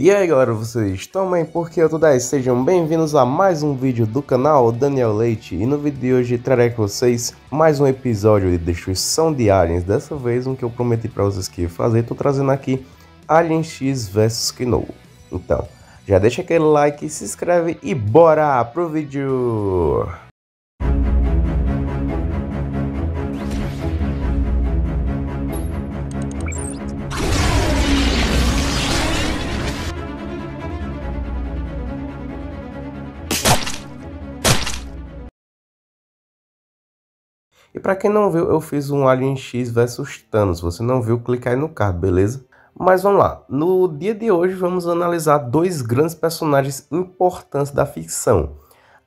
E aí galera, vocês estão bem? Porque eu tô 10, sejam bem-vindos a mais um vídeo do canal Daniel Leite E no vídeo de hoje trarei com vocês mais um episódio de Destruição de Aliens Dessa vez um que eu prometi para vocês que ia fazer, tô trazendo aqui Alien X vs Kinoa Então, já deixa aquele like, se inscreve e bora pro vídeo! E para quem não viu, eu fiz um Alien X versus Thanos. Você não viu, clica aí no card, beleza? Mas vamos lá. No dia de hoje vamos analisar dois grandes personagens importantes da ficção.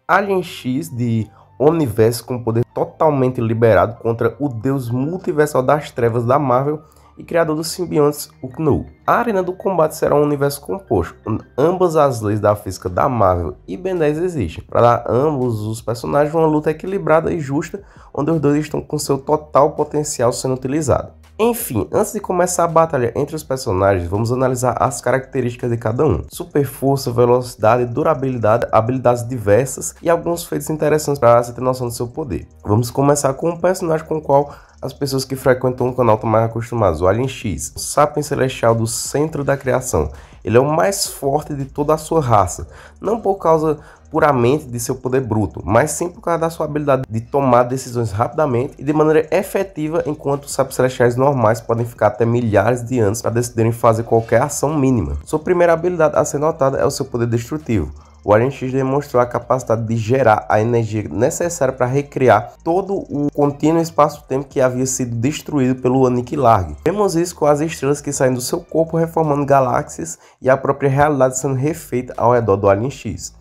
Alien X de Omniverse com poder totalmente liberado contra o deus multiversal das trevas da Marvel e criador dos simbiontes, o Gnu. A arena do combate será um universo composto, onde ambas as leis da física da Marvel e Ben 10 existem, para dar a ambos os personagens uma luta equilibrada e justa, onde os dois estão com seu total potencial sendo utilizado. Enfim, antes de começar a batalha entre os personagens, vamos analisar as características de cada um. Super força, velocidade, durabilidade, habilidades diversas e alguns feitos interessantes para você ter noção do seu poder. Vamos começar com um personagem com o qual as pessoas que frequentam o canal estão mais acostumadas. O Alien X, o sapien celestial do centro da criação. Ele é o mais forte de toda a sua raça. Não por causa puramente de seu poder bruto, mas sim por causa da sua habilidade de tomar decisões rapidamente e de maneira efetiva, enquanto sapos celestiais normais podem ficar até milhares de anos para decidirem fazer qualquer ação mínima. Sua primeira habilidade a ser notada é o seu poder destrutivo o Alien X demonstrou a capacidade de gerar a energia necessária para recriar todo o contínuo espaço-tempo que havia sido destruído pelo Aniquilarg. Vemos isso com as estrelas que saem do seu corpo reformando galáxias e a própria realidade sendo refeita ao redor do Alien X.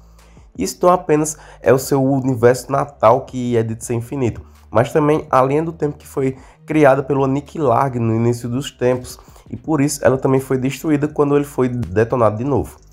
Isso não apenas é o seu universo natal que é de ser infinito, mas também a linha do tempo que foi criada pelo Aniquilarg no início dos tempos, e por isso ela também foi destruída quando ele foi detonado de novo.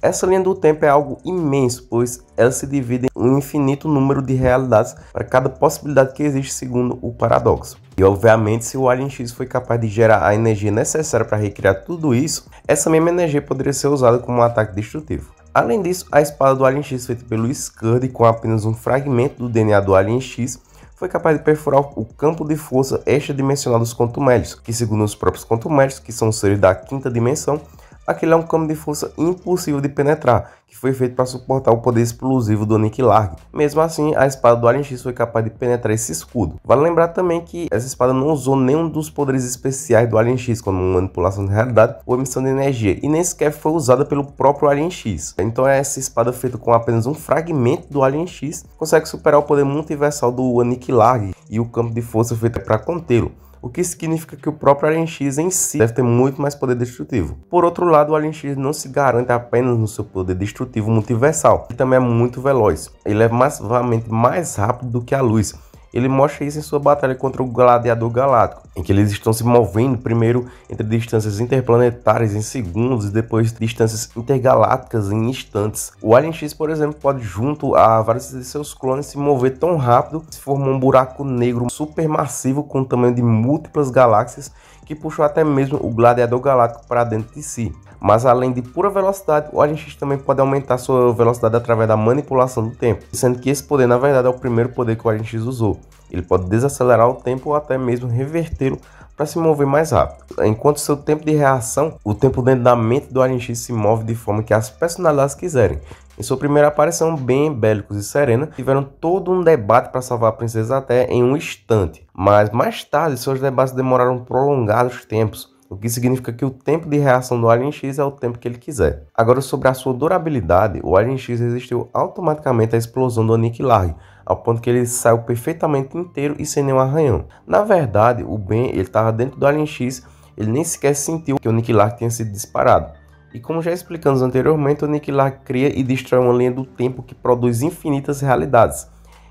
Essa linha do tempo é algo imenso, pois ela se divide em um infinito número de realidades para cada possibilidade que existe segundo o paradoxo. E obviamente, se o Alien X foi capaz de gerar a energia necessária para recriar tudo isso, essa mesma energia poderia ser usada como um ataque destrutivo. Além disso, a espada do Alien X feita pelo Scud com apenas um fragmento do DNA do Alien X foi capaz de perfurar o campo de força extradimensional dos contumélios, que segundo os próprios contumélios, que são seres da quinta dimensão, aquele é um campo de força impossível de penetrar, que foi feito para suportar o poder explosivo do Nick Larg. Mesmo assim, a espada do Alien X foi capaz de penetrar esse escudo. Vale lembrar também que essa espada não usou nenhum dos poderes especiais do Alien X, como manipulação de realidade ou emissão de energia, e nem sequer foi usada pelo próprio Alien X. Então essa espada feita com apenas um fragmento do Alien X consegue superar o poder multiversal do Larg e o campo de força feito para contê-lo o que significa que o próprio Alien X em si deve ter muito mais poder destrutivo. Por outro lado, o Alien X não se garante apenas no seu poder destrutivo multiversal, ele também é muito veloz, ele é massivamente mais rápido do que a luz. Ele mostra isso em sua batalha contra o Gladiador Galáctico, em que eles estão se movendo primeiro entre distâncias interplanetárias em segundos e depois distâncias intergalácticas em instantes. O Alien X, por exemplo, pode, junto a vários de seus clones, se mover tão rápido que se formou um buraco negro supermassivo com o tamanho de múltiplas galáxias que puxou até mesmo o gladiador galáctico para dentro de si. Mas além de pura velocidade, o Alien X também pode aumentar sua velocidade através da manipulação do tempo, sendo que esse poder na verdade é o primeiro poder que o Alien X usou. Ele pode desacelerar o tempo ou até mesmo revertê-lo para se mover mais rápido. Enquanto seu tempo de reação, o tempo dentro da mente do Alien X se move de forma que as personalidades quiserem. Em sua primeira aparição, bem Bélicos e Serena tiveram todo um debate para salvar a princesa até em um instante, mas mais tarde seus debates demoraram prolongados tempos o que significa que o tempo de reação do Alien X é o tempo que ele quiser. Agora, sobre a sua durabilidade, o Alien X resistiu automaticamente à explosão do Aniquilar, ao ponto que ele saiu perfeitamente inteiro e sem nenhum arranhão. Na verdade, o Ben estava dentro do Alien X, ele nem sequer sentiu que o Aniquilar tinha sido disparado. E como já explicamos anteriormente, o Aniquilar cria e destrói uma linha do tempo que produz infinitas realidades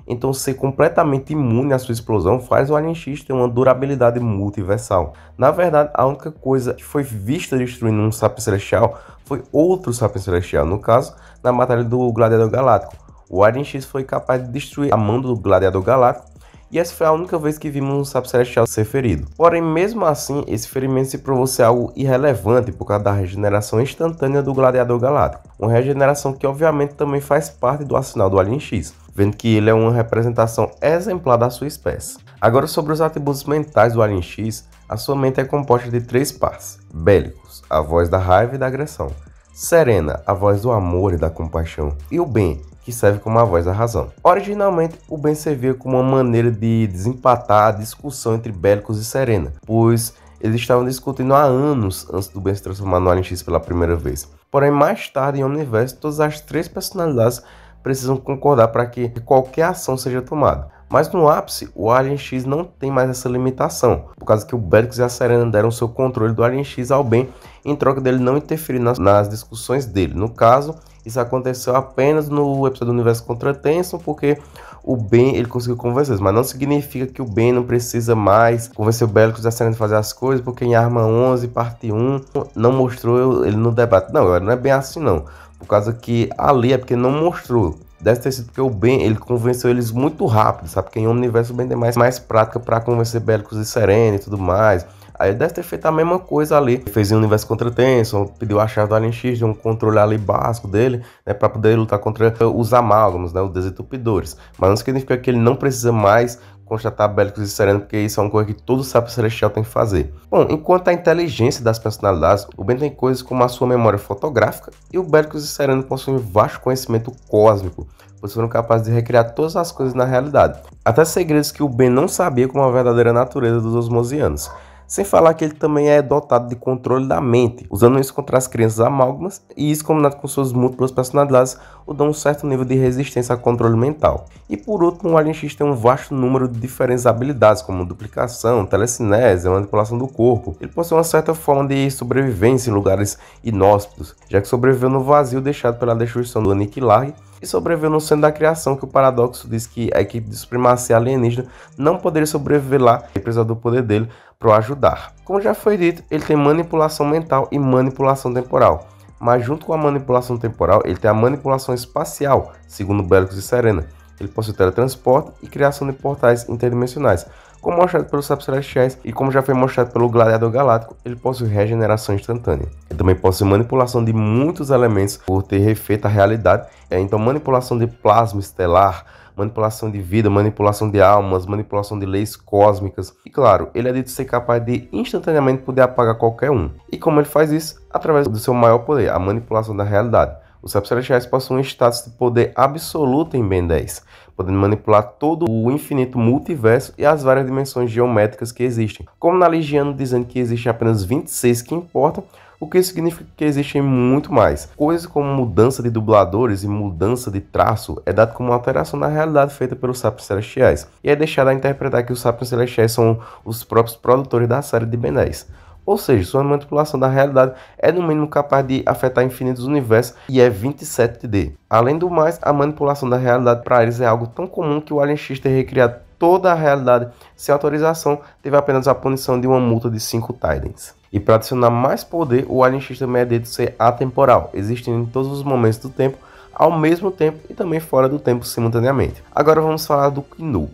então ser completamente imune à sua explosão faz o Alien X ter uma durabilidade multiversal. Na verdade, a única coisa que foi vista destruindo um sapo celestial foi outro sapo celestial, no caso, na batalha do Gladiador Galáctico. O Alien X foi capaz de destruir a mão do Gladiador Galáctico e essa foi a única vez que vimos um sapo celestial ser ferido. Porém, mesmo assim, esse ferimento se provou ser algo irrelevante por causa da regeneração instantânea do Gladiador Galáctico, uma regeneração que obviamente também faz parte do arsenal do Alien X vendo que ele é uma representação exemplar da sua espécie. Agora, sobre os atributos mentais do Alien X, a sua mente é composta de três partes: Bélicos, a voz da raiva e da agressão, Serena, a voz do amor e da compaixão, e o Bem, que serve como a voz da razão. Originalmente, o Ben servia como uma maneira de desempatar a discussão entre Bélicos e Serena, pois eles estavam discutindo há anos antes do Ben se transformar no Alien X pela primeira vez. Porém, mais tarde em Universo, todas as três personalidades precisam concordar para que qualquer ação seja tomada. Mas no ápice, o Alien X não tem mais essa limitação, por causa que o Belix e a Serena deram seu controle do Alien X ao Ben em troca dele não interferir nas, nas discussões dele. No caso, isso aconteceu apenas no episódio do Universo Tenso, porque o Ben ele conseguiu convencer, mas não significa que o Ben não precisa mais convencer o e a Serena de fazer as coisas, porque em Arma 11, parte 1, não mostrou ele no debate. Não, não é bem assim não. Por causa que ali é porque não mostrou. Deve ter sido porque o Ben ele convenceu eles muito rápido, sabe? Porque em um o Ben tem mais, mais prática para convencer Bélicos e Serena e tudo mais. Aí ele deve ter feito a mesma coisa ali. Fez em Universo contra Tension, pediu a chave do Alien X, de um controle ali básico dele, né? Pra poder lutar contra os amálgamos, né? Os desentupidores. Mas não significa que ele não precisa mais constatar bélicos e serenos, porque isso é uma coisa que todo sapo celestial tem que fazer. Bom, enquanto a inteligência das personalidades, o Ben tem coisas como a sua memória fotográfica e o bélicos e sereno possuem vasto conhecimento cósmico, pois foram capazes de recriar todas as coisas na realidade, até segredos que o Ben não sabia como a verdadeira natureza dos osmosianos. Sem falar que ele também é dotado de controle da mente, usando isso contra as crianças amálgamas, e isso combinado com suas múltiplas personalidades o dá um certo nível de resistência ao controle mental. E por último, o Alien X tem um vasto número de diferentes habilidades, como duplicação, telecinese, manipulação do corpo. Ele possui uma certa forma de sobrevivência em lugares inóspitos, já que sobreviveu no vazio deixado pela destruição do Aniquilar e sobreviveu no centro da criação, que o paradoxo diz que a equipe de supremacia alienígena não poderia sobreviver lá, apesar do poder dele, para o ajudar. Como já foi dito, ele tem manipulação mental e manipulação temporal. Mas junto com a manipulação temporal, ele tem a manipulação espacial, segundo Bellicus e Serena. Ele possui teletransporte e criação de portais interdimensionais. Como mostrado pelos sapos celestiais e como já foi mostrado pelo gladiador galáctico, ele possui regeneração instantânea. Ele também possui manipulação de muitos elementos por ter refeito a realidade, é então manipulação de plasma estelar, manipulação de vida, manipulação de almas, manipulação de leis cósmicas. E claro, ele é dito ser capaz de instantaneamente poder apagar qualquer um. E como ele faz isso? Através do seu maior poder, a manipulação da realidade. Os Celestiais possuem um status de poder absoluto em Ben 10, podendo manipular todo o infinito multiverso e as várias dimensões geométricas que existem. Como na Legiano dizendo que existem apenas 26 que importam, o que significa que existem muito mais. Coisas como mudança de dubladores e mudança de traço é dado como uma alteração na realidade feita pelos Sapos Celestiais, e é deixado a interpretar que os Sapos Celestiais são os próprios produtores da série de Benéis. Ou seja, sua manipulação da realidade é no mínimo capaz de afetar infinitos universos e é 27D. Além do mais, a manipulação da realidade para eles é algo tão comum que o Alien X ter recriado toda a realidade sem autorização teve apenas a punição de uma multa de 5 Titans. E para adicionar mais poder, o Alien X também é dito ser atemporal, existindo em todos os momentos do tempo, ao mesmo tempo e também fora do tempo simultaneamente. Agora vamos falar do Knu.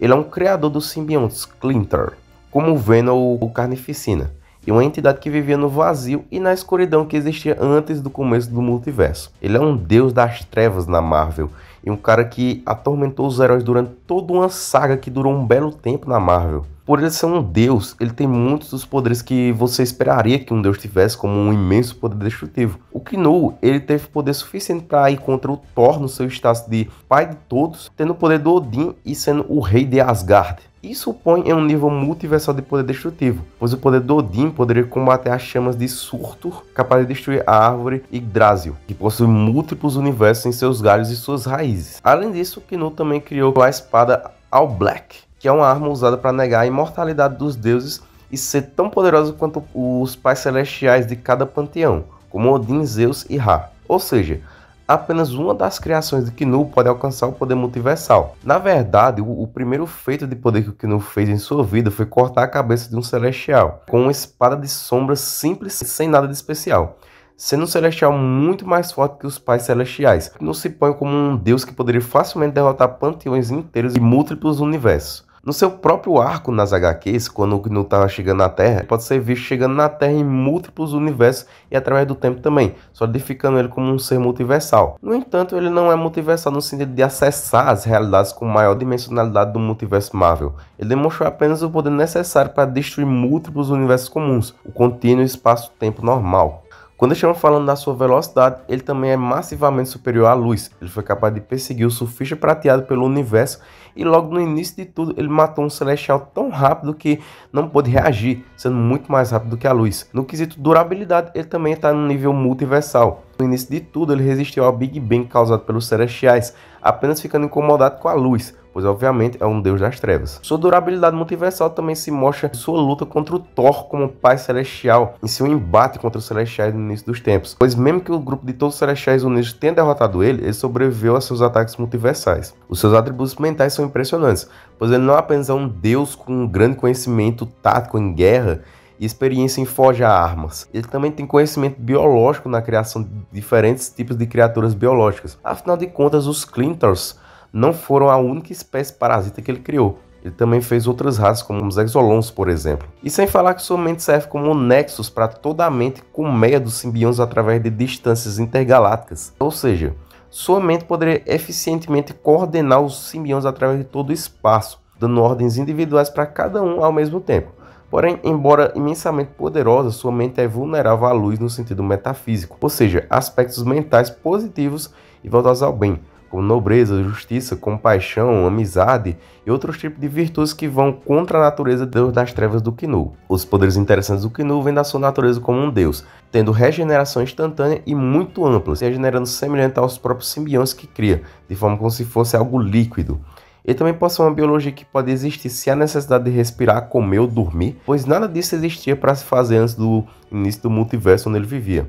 Ele é um criador dos simbiontes Clintor, como Venom ou Carnificina, e uma entidade que vivia no vazio e na escuridão que existia antes do começo do multiverso. Ele é um deus das trevas na Marvel e um cara que atormentou os heróis durante toda uma saga que durou um belo tempo na Marvel. Por ele ser um deus, ele tem muitos dos poderes que você esperaria que um deus tivesse, como um imenso poder destrutivo. O Kinu, ele teve poder suficiente para ir contra o Thor no seu status de pai de todos, tendo o poder do Odin e sendo o rei de Asgard. Isso põe em um nível multiversal de poder destrutivo, pois o poder do Odin poderia combater as chamas de Surtur, capaz de destruir a árvore Yggdrasil, que possui múltiplos universos em seus galhos e suas raízes. Além disso, Kinu também criou a espada All Black, que é uma arma usada para negar a imortalidade dos deuses e ser tão poderosa quanto os pais celestiais de cada panteão, como Odin, Zeus e Ra. Ou seja, apenas uma das criações de Knu pode alcançar o poder multiversal. Na verdade, o, o, primeiro feito de poder que o fez em sua vida foi cortar a cabeça de um celestial com uma espada de sombra simples, sem nada de especial. Sendo um celestial muito mais forte que os pais celestiais, não se põe como um deus que poderia facilmente derrotar panteões inteiros e múltiplos universos. No seu próprio arco nas HQs, quando o Gnu estava tá chegando na Terra, pode ser visto chegando na Terra em múltiplos universos e através do tempo também, solidificando ele como um ser multiversal. No entanto, ele não é multiversal no sentido de acessar as realidades com maior dimensionalidade do multiverso Marvel. Ele demonstrou apenas o poder necessário para destruir múltiplos universos comuns, o contínuo espaço-tempo normal. Quando estamos falando da sua velocidade, ele também é massivamente superior à luz. Ele foi capaz de perseguir o surfista prateado pelo universo e logo no início de tudo ele matou um celestial tão rápido que não pôde reagir, sendo muito mais rápido que a luz. No quesito durabilidade, ele também está no nível multiversal. No início de tudo, ele resistiu ao Big Bang causado pelos celestiais, apenas ficando incomodado com a luz pois obviamente é um deus das trevas. Sua durabilidade multiversal também se mostra em sua luta contra o Thor como pai celestial, em seu embate contra os celestiais no início dos tempos, pois mesmo que o grupo de todos os celestiais unidos tenha derrotado ele, ele sobreviveu a seus ataques multiversais. Os seus atributos mentais são impressionantes, pois ele não é apenas é um deus com um grande conhecimento tático em guerra, e experiência em forjar armas. Ele também tem conhecimento biológico na criação de diferentes tipos de criaturas biológicas. Afinal de contas, os Clintors não foram a única espécie parasita que ele criou. Ele também fez outras raças, como os exolons, por exemplo. E sem falar que sua mente serve como um nexus para toda a mente colmeia dos simbiontes através de distâncias intergalácticas. Ou seja, sua mente poderia eficientemente coordenar os simbiontes através de todo o espaço, dando ordens individuais para cada um ao mesmo tempo. Porém, embora imensamente poderosa, sua mente é vulnerável à luz no sentido metafísico, ou seja, aspectos mentais positivos e voltados ao bem, como tipo, nobreza, justiça, compaixão, amizade e outros tipos de virtudes que vão contra a natureza Deus das trevas do Kinu. Os poderes interessantes do Kinu vêm da sua natureza como um deus, tendo regeneração instantânea e muito ampla, se regenerando semelhante aos próprios simbiontes que cria, de forma como se fosse algo líquido. Ele também possui uma biologia que pode existir se há necessidade de respirar, comer ou dormir, pois nada disso existia para se fazer antes do início do multiverso onde ele vivia.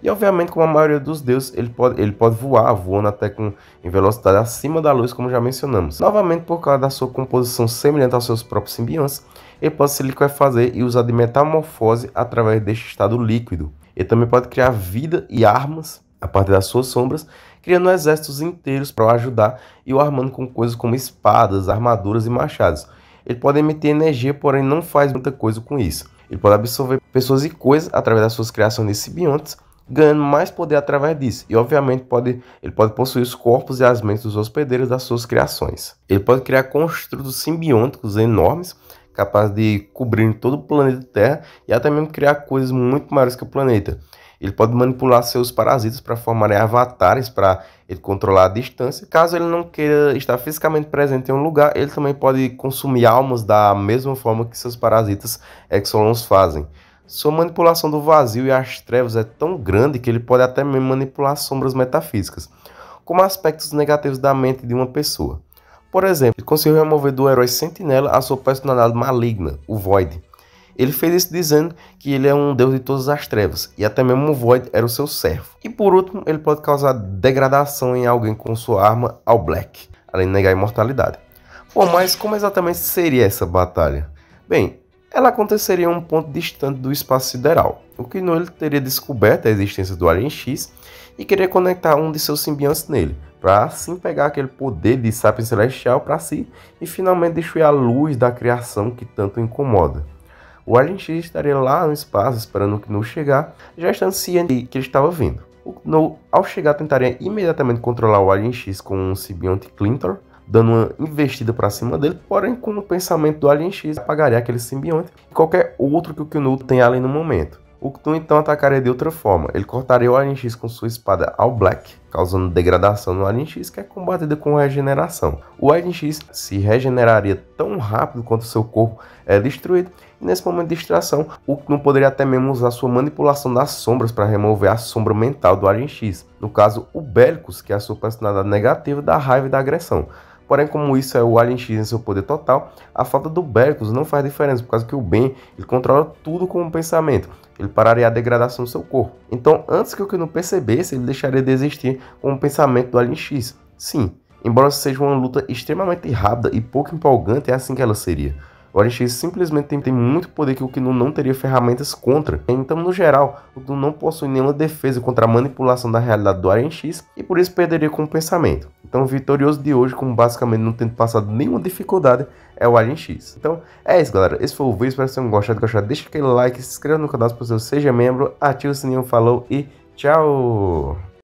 E obviamente, como a maioria dos deuses, ele pode, ele pode voar, voando até com, em velocidade acima da luz, como já mencionamos. Novamente, por causa da sua composição semelhante aos seus próprios simbiontes, ele pode se liquefazer e usar de metamorfose através deste estado líquido. Ele também pode criar vida e armas a partir das suas sombras, criando exércitos inteiros para o ajudar e o armando com coisas como espadas, armaduras e machados. Ele pode emitir energia, porém não faz muita coisa com isso. Ele pode absorver pessoas e coisas através das suas criações de simbiontes ganhando mais poder através disso. E obviamente pode, ele pode possuir os corpos e as mentes dos hospedeiros das suas criações. Ele pode criar construtos simbióticos enormes, capazes de cobrir todo o planeta Terra e até mesmo criar coisas muito maiores que o planeta. Ele pode manipular seus parasitas para formarem avatares para ele controlar a distância. Caso ele não queira estar fisicamente presente em um lugar, ele também pode consumir almas da mesma forma que seus parasitas exolons fazem. Sua manipulação do vazio e as trevas é tão grande que ele pode até mesmo manipular sombras metafísicas, como aspectos negativos da mente de uma pessoa. Por exemplo, ele conseguiu remover do herói Sentinela a sua personalidade maligna, o Void. Ele fez isso dizendo que ele é um deus de todas as trevas, e até mesmo o Void era o seu servo. E por último, ele pode causar degradação em alguém com sua arma ao Black, além de negar a imortalidade. Pô, mas como exatamente seria essa batalha? Bem, ela aconteceria em um ponto distante do espaço sideral, o que Noel teria descoberto a existência do Alien X e queria conectar um de seus simbiontes nele, para assim pegar aquele poder de Sapiens Celestial para si e finalmente destruir a luz da criação que tanto incomoda. O Alien X estaria lá no espaço esperando o Knu chegar, já estando ciente que ele estava vindo. O Knu, ao chegar, tentaria imediatamente controlar o Alien X com um simbionte Clintor, dando uma investida para cima dele, porém com o pensamento do Alien X apagaria aquele simbionte e qualquer outro que o Kuno tem ali no momento. O Kuno então atacaria de outra forma, ele cortaria o Alien X com sua espada ao Black, causando degradação no Alien X que é combatida com regeneração. O Alien X se regeneraria tão rápido quanto seu corpo é destruído, e nesse momento de distração, o Kuno poderia até mesmo usar sua manipulação das sombras para remover a sombra mental do Alien X, no caso o Bellicus, que é a sua personalidade negativa da raiva e da agressão. Porém, como isso é o Alien X em seu poder total, a falta do Berkus não faz diferença, por causa que o Ben ele controla tudo com o pensamento. Ele pararia a degradação do seu corpo. Então, antes que o não percebesse, ele deixaria de existir com o pensamento do Alien X. Sim, embora seja uma luta extremamente rápida e pouco empolgante, é assim que ela seria. O Orixis simplesmente tem, tem, muito poder que o Kinu não teria ferramentas contra. Então, no geral, o Kinu não possui nenhuma defesa contra a manipulação da realidade do Orixis e por isso perderia com o pensamento. Então, o vitorioso de hoje, como basicamente não tendo passado nenhuma dificuldade, é o Alien X. Então, é isso, galera. Esse foi o vídeo. Espero que vocês tenham gostado. gostado. Deixa aquele like, se inscreva no canal se você seja é membro, ative o sininho, falou e tchau!